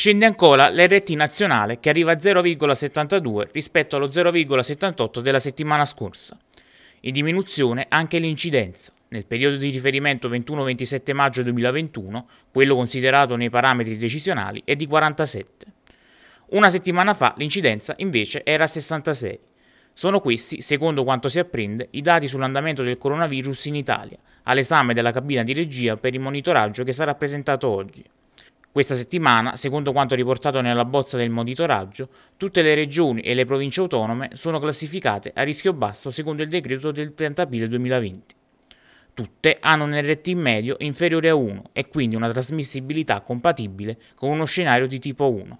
Scende ancora l'RT nazionale che arriva a 0,72 rispetto allo 0,78 della settimana scorsa. In diminuzione anche l'incidenza. Nel periodo di riferimento 21-27 maggio 2021, quello considerato nei parametri decisionali è di 47. Una settimana fa l'incidenza invece era a 66. Sono questi, secondo quanto si apprende, i dati sull'andamento del coronavirus in Italia, all'esame della cabina di regia per il monitoraggio che sarà presentato oggi. Questa settimana, secondo quanto riportato nella bozza del monitoraggio, tutte le regioni e le province autonome sono classificate a rischio basso secondo il decreto del 30 aprile 2020. Tutte hanno un RT medio inferiore a 1 e quindi una trasmissibilità compatibile con uno scenario di tipo 1.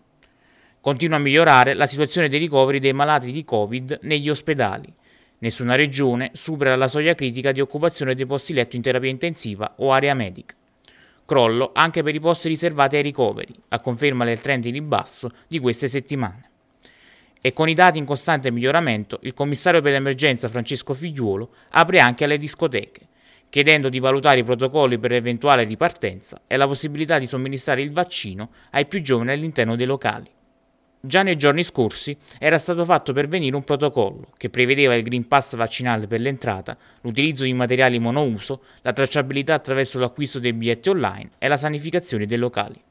Continua a migliorare la situazione dei ricoveri dei malati di Covid negli ospedali. Nessuna regione supera la soglia critica di occupazione dei posti letto in terapia intensiva o area medica. Crollo anche per i posti riservati ai ricoveri, a conferma del trend in ribasso di queste settimane. E con i dati in costante miglioramento, il commissario per l'emergenza Francesco Figliuolo apre anche alle discoteche, chiedendo di valutare i protocolli per l'eventuale ripartenza e la possibilità di somministrare il vaccino ai più giovani all'interno dei locali. Già nei giorni scorsi era stato fatto pervenire un protocollo che prevedeva il Green Pass vaccinale per l'entrata, l'utilizzo di materiali monouso, la tracciabilità attraverso l'acquisto dei biglietti online e la sanificazione dei locali.